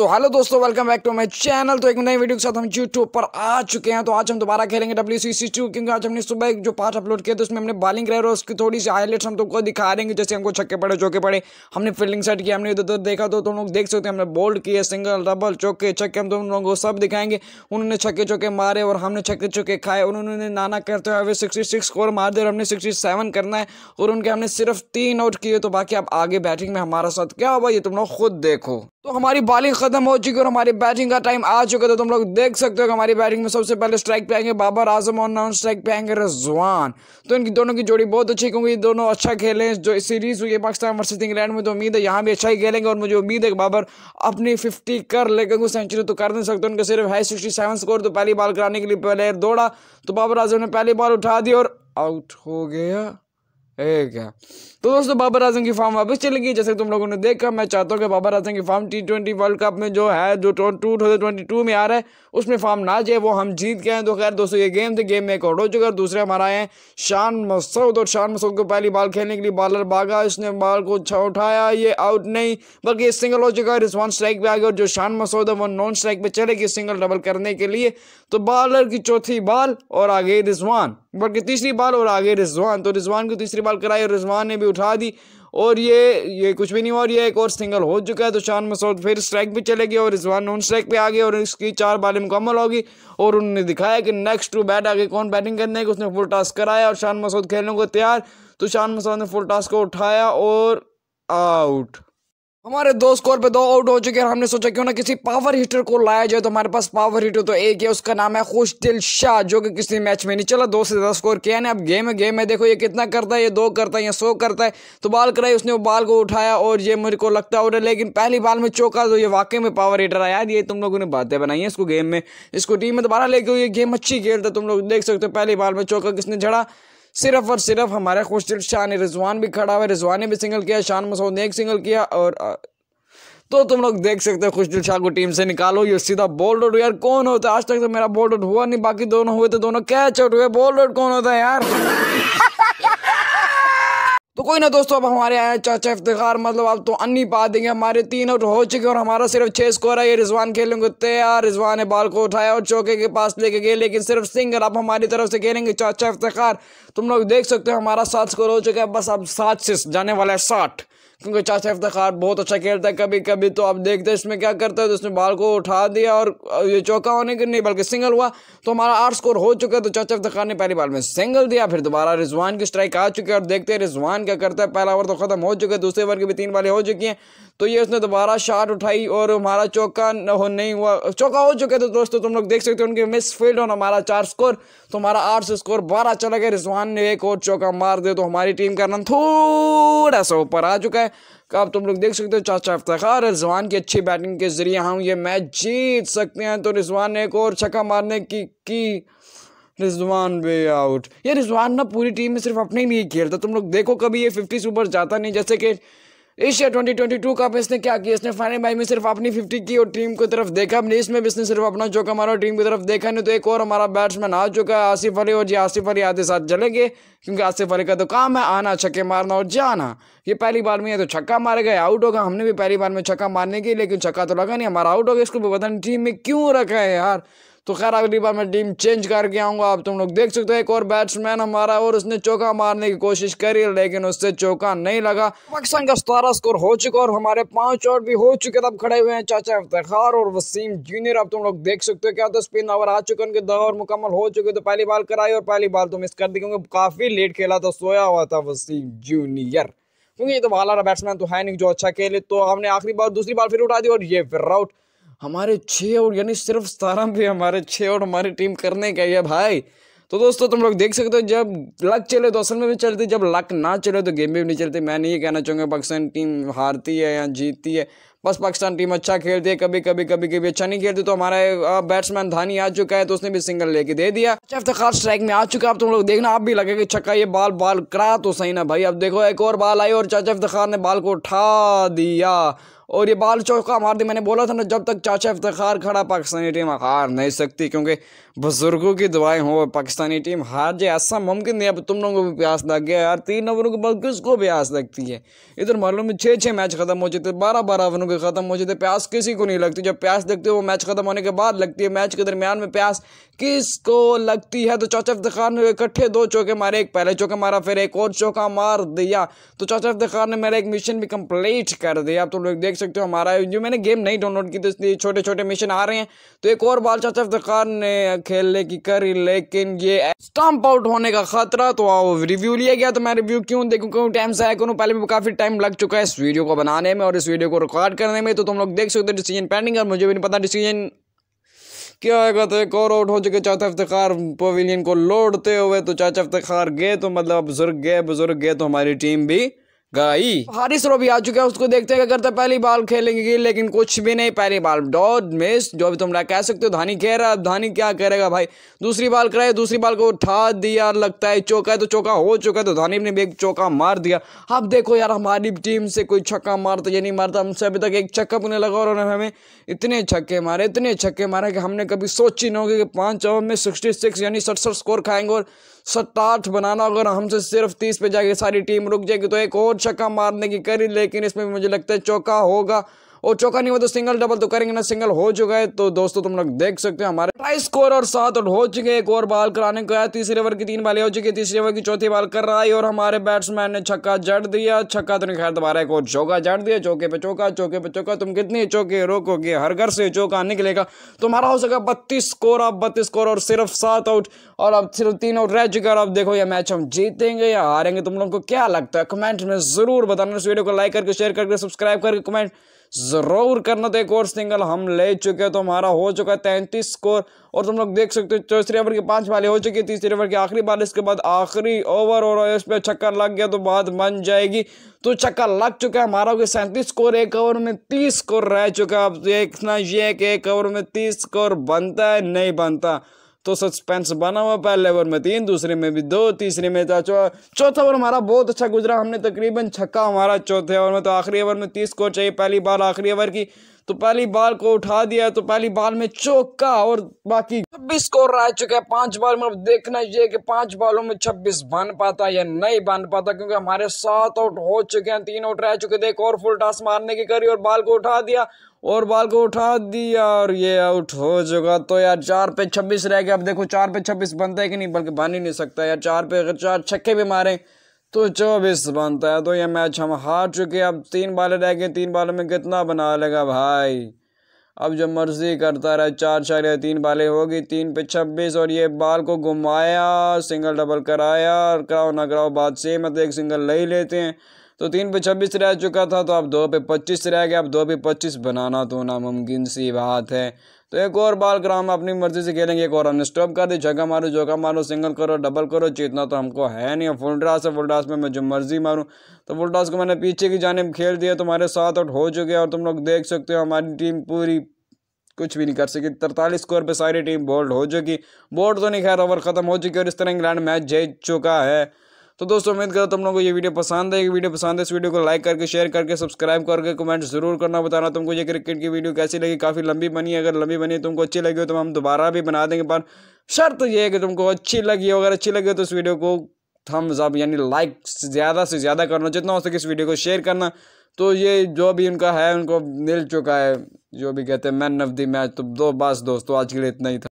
तो हेलो दोस्तों welcome back to my channel तो एक नई वीडियो के साथ हम यूट्यूब पर आ चुके हैं तो आज हम दोबारा खेलेंगे डब्ल्यू सी सी टू क्योंकि आज हमने सुबह जो पार्ट अपलोड किया तो उसमें हमने बॉलिंग रहे और उसकी थोड़ी सी हाईलाइट्स हम तुमको तो दिखा देंगे जैसे हमको छक्के पड़े चौके पड़े हमने फील्डिंग सेट किया हमने इधर उधर देखा तो तुम लोग देख सकते हैं हमने बोल्ड किए सिंगल डबल चौके छक्के हम तुम लोगों को सब दिखाएंगे उन्होंने छक्के चौके मारे और हमने छक्के चौके खाए उन्होंने नाना करते हुए सिक्सटी सिक्स स्कोर मार दिया और हमने सिक्सटी सेवन करना है और उनके हमने सिर्फ तीन आउट किए तो बाकी आप आगे बैटिंग में हमारा साथ क्या हुआ ये तुम लोग खुद देखो तो हमारी बॉलिंग खत्म हो चुकी है और हमारी बैटिंग का टाइम आ चुका था तो तुम लोग देख सकते हो कि हमारी बैटिंग में सबसे पहले स्ट्राइक पे आएंगे बाबर आजम और नॉन स्ट्राइक पे आएंगे रजवान तो इनकी दोनों की जोड़ी बहुत अच्छी क्योंकि दोनों अच्छा खेले जो सीरीज हुई है पाकिस्तान वर्सेज इंग्लैंड में तो उम्मीद है यहाँ भी अच्छा ही खेलेंगे और मुझे उम्मीद है कि बाबर अपनी फिफ्टी कर ले क्योंकि सेंचुरी तो कर नहीं सकते उनका सिर्फ है सिक्सटी सेवन स्कोर तो पहली बॉल कराने के लिए पहले दौड़ा तो बाबर आजम ने पहली बॉल उठा दी और आउट हो गया है क्या तो दोस्तों बाबर आजम की फॉर्म वापस चली गई जैसे तुम लोगों ने देखा मैं चाहता हूँ कि बाबर आजम की form T twenty World Cup में जो है जो टू थाउजेंड टू में आ रहा है उसमें फॉर्म ना जाए वो हम जीत गए हैं तो खैर दोस्तों ये गेम थे गेम में एक आउट हो चुका दूसरे हमारा आए हैं शान मसूद और शान मसूद को पहली बॉल खेलने के लिए बॉलर भागा उसने बॉल को उठाया ये आउट नहीं बल्कि ये सिंगल हो चुका है रिस्वान स्ट्राइक पर आ गया और जो शान मसूद है वो नॉन स्ट्राइक पर चले गए सिंगल डबल करने के लिए तो बॉलर की चौथी बॉल और आगे रिजवान बल्कि तीसरी बॉल और आगे रिजवान तो रिजवान की तीसरी संभाल कराई और रिजवान ने भी उठा दी और ये ये कुछ भी नहीं हुआ और ये एक और सिंगल हो चुका है तो शान मसूद फिर स्ट्राइक पे चले गए और रिजवान नॉन स्ट्राइक पे आ गए और इसकी चार बालें मुकम्मल होगी और उन्होंने दिखाया कि नेक्स्ट टू बैट आगे कौन बैटिंग करने की उसने फुल टास्क कराया और शान मसूद खेलने को तैयार तो शान मसूद ने फुल टास्क को उठाया और आउट हमारे दो स्कोर पे दो आउट हो चुके हैं हमने सोचा क्यों ना किसी पावर हीटर को लाया जाए तो हमारे पास पावर हीटर तो एक है उसका नाम है खुश दिल शाह जो कि किसी मैच में नहीं चला दो से दस स्कोर किया ना अब गेम है गेम है देखो ये कितना करता है ये दो करता है या सो करता है तो बाल कराई उसने वो बाल को उठाया और ये मेरे को लगता है लेकिन पहली बाल में चौका तो ये वाकई में पावर हीटर आया ये तुम लोगों ने बातें बनाई है इसको गेम में इसको टीम में दोबारा लेके ये गेम अच्छी खेलता तुम लोग देख सकते हो पहली बाल में चौका किसने झड़ा सिर्फ और सिर्फ हमारे हमारा शाह शान रिजवान भी खड़ा हुआ है रिजवान ने भी सिंगल किया शान मसूद ने एक सिंगल किया और तो तुम लोग देख सकते हो खुशदिल शाह को टीम से निकालो ये सीधा बोल्ड आउट यार कौन होता है आज तक तो मेरा बोल्ड आउट हुआ नहीं बाकी दोनों हुए तो दोनों कैच आउट हुए बोल्ड आउट कौन होता है यार तो कोई ना दोस्तों अब हमारे आए चाचा इफ्तार मतलब अब तो अन्य पा देंगे हमारे तीन आउट हो चुके और हमारा सिर्फ छः स्कोर है ये रिजवान खेलेंगे तैयार रिजवान ने बाल को उठाया और चौके के पास लेके गए लेकिन सिर्फ सिंगल अब हमारी तरफ से खेलेंगे चाचा इफ्तार तुम लोग देख सकते हो हमारा सात स्कोर हो चुका है बस अब सात से जाने वाला है साठ क्योंकि चाचा इफ्तार बहुत अच्छा खेलता है कभी कभी तो आप देखते हैं इसमें क्या करता है तो उसने बाल को उठा दिया और ये चौका होने के नहीं बल्कि सिंगल हुआ तो हमारा आठ स्कोर हो चुका है तो चाचा इफ्तार ने पहली बाल में सिंगल दिया फिर दोबारा रिजवान की स्ट्राइक आ चुकी है और देखते हैं रिजवान क्या करता है पहला ओवर तो ख़त्म हो चुका है दूसरे ओवर की भी तीन बालें हो चुकी हैं तो ये उसने दोबारा शार्ट उठाई और हमारा चौका नहीं हुआ चौका हो चुका है तो दोस्तों तुम लोग देख सकते हो उनके मिस फील्ड और हमारा चार स्कोर तो हमारा आठ से स्कोर बारह चला गया रिजवान ने एक और चौका मार दिया तो हमारी टीम का रन थोड़ा सा ऊपर आ चुका है आप तुम लोग देख सकते हो चाचा इफ्तार रिजवान की अच्छी बैटिंग के जरिए हम हाँ, ये मैच जीत सकते हैं तो रिजवान ने एक और छक्का मारने की की रिजवान वे आउट ये रिजवान ना पूरी टीम में सिर्फ अपने नहीं खेलता तुम लोग देखो कभी ये फिफ्टी सुपर जाता नहीं जैसे कि एशिया 2022 कप इसने क्या किया इसने फाइनल मैच में सिर्फ अपनी 50 की और टीम की तरफ देखा अपने इसमें भी इसने सिर्फ अपना चौका मारा टीम की तरफ देखा नहीं तो एक और हमारा बैट्समैन आ चुका है आसिफ अली और जी आसिफ अली आधे साथ चलेंगे क्योंकि आसिफ अली का तो काम है आना छक्के मारना और जाना ये पहली बार में है तो छक्का मारे गए आउट होगा हमने भी पहली बार में छक्का मारने की लेकिन छक्का तो लगा नहीं हमारा आउट हो गया इसको पता नहीं टीम में क्यों रखा है यार तो खैर अगली बार मैं टीम चेंज करके आऊँगा आप तुम लोग देख सकते हो एक और बैट्समैन हमारा और उसने चौका मारने की कोशिश करी लेकिन उससे चौका नहीं लगा पाकिस्तान का सतारा स्कोर हो चुका और हमारे पाँच आउट भी हो चुके तब खड़े हुए हैं चाचा इफ्तार और वसीम जूनियर अब तुम लोग देख सकते हो क्या तो स्पिन ओवर आ चुके उनके दो ओवर मुकम्मल हो चुके तो पहली बाल कराई और पहली बार तो मिस कर दी क्योंकि काफ़ी लेट खेला था सोया हुआ था वसीम जूनियर क्योंकि ये तो वाला बैट्समैन तो है नहीं जो अच्छा खेले तो हमने आखिरी बार दूसरी बार फिर उठा दी और ये फिर आउट हमारे छः और यानी सिर्फ सतारह पे हमारे छः और हमारी टीम करने ही है भाई तो दोस्तों तुम लोग देख सकते हो जब लक चले तो असल में भी चलती जब लक ना चले तो गेम भी नहीं चलती मैं नहीं ये कहना चाहूँगा पाकिस्तान टीम हारती है या जीतती है बस पाकिस्तान टीम अच्छा खेलती है कभी कभी कभी कभी अच्छा नहीं खेलती तो हमारा बैट्समैन धानी आ चुका है तो उसने भी सिंगल लेके दे दिया अच्छा इफ्तार स्ट्राइक में आ चुका है अब तुम लोग देखना आप भी कि छक्का ये बाल बाल करा तो सही ना भाई अब देखो एक और बाल आई और चाचा इफ्तार ने बाल को उठा दिया और ये बाल चौका मार दी मैंने बोला था ना जब तक चाचा इफ्तार खड़ा पाकिस्तानी टीम हार नहीं सकती क्योंकि बुजुर्गों की दुआएं हो पाकिस्तानी टीम हार जाए ऐसा मुमकिन नहीं अब तुम लोगों को भी प्यास लग गया यार तीन ओवरों के बाद किसको प्यास लगती है इधर मालूम में छः छः मैच खत्म हो चुके थे बारह बारह ओवरों के ख़त्म हो जाते प्यास किसी को नहीं लगती जब प्यास देखते है वो मैच ख़त्म होने के बाद लगती है मैच के दरमियान में प्यास किस को लगती है तो चौचा इफ्तार ने इकट्ठे दो चौके मारे एक पहले चौके मारा फिर एक और चौका मार दिया तो चौचा इफ्तार ने मेरा एक मिशन भी कम्प्लीट कर दिया आप तो लोग देख सकते हो हमारा जो मैंने गेम नहीं डाउनलोड की तो इसलिए छोटे छोटे मिशन आ रहे हैं तो एक और बार चौचा इफ्तार ने खेलने की करी लेकिन ये स्टम्प आउट होने का खतरा तो रिव्यू लिया गया तो मैं रिव्यू क्यों देखूँ क्यों टाइम से आया करूँ पहले भी काफ़ी टाइम लग चुका है इस वीडियो को बनाने में और इस वीडियो को रिकॉर्ड करने में तो तुम लोग देख सकते हो डिसीजन पेंडिंग और मुझे भी नहीं पता डिसीजन क्या कहते हैं कौर आउट हो चुके चाचा इफ्तार पवेलियन को लौटते हुए तो चाचा इफ्तार गए तो मतलब बुजुर्ग गए बुजुर्ग गए तो हमारी टीम भी गई हारिस रोबी आ चुके हैं उसको देखते हैं क्या करता तो पहली बॉल खेलेंगे लेकिन कुछ भी नहीं पहली बॉल डॉट मिस जो भी तुम कह सकते हो धानी कह रहा है धानी क्या करेगा भाई दूसरी बॉल कराए दूसरी बॉल को उठा दिया लगता है चौका है तो चौका हो चुका है तो धानी ने भी एक चौका मार दिया अब देखो यार हमारी टीम से कोई छक्का मारता या नहीं मारता हमसे अभी तक एक छक्का पुने लगा और उन्होंने हमें इतने छक्के मारे इतने छक्के मारे कि हमने कभी सोची ना होगी कि पाँच ओवर में सिक्सटी सिक्स यानी सड़सठ स्कोर खाएंगे और सत्ताठ बनाना अगर हमसे सिर्फ तीस पे जाके सारी टीम रुक जाएगी तो एक और छक्का मारने की करी लेकिन इसमें मुझे लगता है चौका होगा और चौका नहीं हुआ तो सिंगल डबल तो करेंगे ना सिंगल हो चुका है तो दोस्तों तुम लोग देख सकते हो हमारे ट्राई स्कोर और सात आउट हो चुके एक और बॉल कराने को तीसरे ओवर की तीन बाले हो चुकी है तीसरे ओवर की चौथी बॉल कर रहा है और हमारे बैट्समैन ने छक्का जड़ दिया छक्का तो खैर दोबारा एक और चौका जड़ दिया चौके पे चौका चौके पे चौका तुम कितने चौके रोकोगे हर घर से चौका निकलेगा तुम्हारा हो सका बत्तीस स्कोर अब बत्तीस स्कोर और सिर्फ सात आउट और अब सिर्फ तीन आउट रह चुके और अब देखो ये मैच हम जीतेंगे या हारेंगे तुम लोग को क्या लगता है कमेंट में जरूर बताना इस वीडियो को लाइक करके शेयर करके सब्सक्राइब करके कमेंट ज़रूर करना था तो एक और सिंगल हम ले चुके हैं तो हमारा हो चुका है तैंतीस स्कोर और तुम लोग देख सकते हो चौथी ओवर की पांच बाली हो चुकी है तीसरी ओवर की आखिरी बाल इसके बाद आखिरी ओवर और इस पर छक्का लग गया तो बात बन जाएगी तो छक्का लग चुका है हमारा कि सैंतीस स्कोर एक ओवर में तीस स्कोर रह चुका है अब देखना यह है कि एक ओवर में तीस स्कोर बनता है नहीं बनता तो सस्पेंस बना हुआ पहले ओवर में तीन दूसरे में भी दो तीसरे में चौथा चौथा ओवर हमारा बहुत अच्छा गुजरा हमने तकरीबन छक्का हमारा चौथे ओवर में तो आखिरी ओवर में तीस स्कोर चाहिए पहली बार आखिरी ओवर की तो पहली बॉल को उठा दिया तो पहली बाल में चौका और बाकी छब्बीस स्कोर रह चुके हैं पांच बॉल में देखना ये कि पांच बॉलों में छब्बीस बन पाता या नहीं बन पाता क्योंकि हमारे सात आउट हो चुके हैं तीन आउट रह चुके थे एक और फुल टॉस मारने की करी और बाल को उठा दिया और बाल को उठा दिया और ये आउट हो चुका तो यार चार पे छब्बीस रह गया अब देखो चार पे छब्बीस बनता है कि नहीं बल्कि बन ही नहीं सकता यार चार पे अगर चार छक्के भी मारें तो चौबीस बनता है तो ये मैच हम हार चुके हैं अब तीन बाले रह गए तीन बालों में कितना बना लेगा भाई अब जब मर्जी करता रहा चार चार या तीन बालें होगी तीन पे छब्बीस और ये बाल को घुमाया सिंगल डबल कराया और कराओ ना कराओ बाद सेम है तो एक सिंगल ले ही लेते हैं तो तीन पे छब्बीस रह चुका था तो अब दो पे पच्चीस रह गया अब दो पे पच्चीस बनाना तो नामुमकिन सी बात है तो एक और बाल ग्राम अपनी मर्जी से खेलेंगे एक और हमने स्टॉप कर दी जगह मारो झोंका मारो सिंगल करो डबल करो जीतना तो हमको है नहीं फुल ड्रास है फुल ड्रास में मैं जो मर्जी मारूँ तो फुल ड्रास को मैंने पीछे की जाने खेल दिया तुम्हारे साथ आउट हो चुके हैं और तुम लोग देख सकते हो हमारी टीम पूरी कुछ भी नहीं कर सकी तरतालीस स्कोर पर सारी टीम बोल्ड हो चुकी बोल्ड तो नहीं खैर ओवर खत्म हो चुकी और इस तरह इंग्लैंड मैच जीत चुका है तो दोस्तों उम्मीद करो तुम लोगों को ये वीडियो पसंद है वीडियो पसंद है इस वीडियो को लाइक करके शेयर करके सब्सक्राइब करके कमेंट जरूर करना बताना तुमको ये क्रिकेट की वीडियो कैसी लगी काफ़ी लंबी बनी है अगर लंबी बनी तुमको अच्छी लगी हो तो हम दोबारा भी बना देंगे पर शर्त यह है कि तुमको अच्छी लगी हो अगर अच्छी लगी तो इस वीडियो को थम्स अप यानी लाइक ज़्यादा से ज़्यादा करना जितना हो सके इस वीडियो को शेयर करना तो ये जो भी उनका है उनको मिल चुका है जो भी कहते हैं मैन ऑफ दी मैच तो दो बस दोस्तों आज के लिए इतना ही था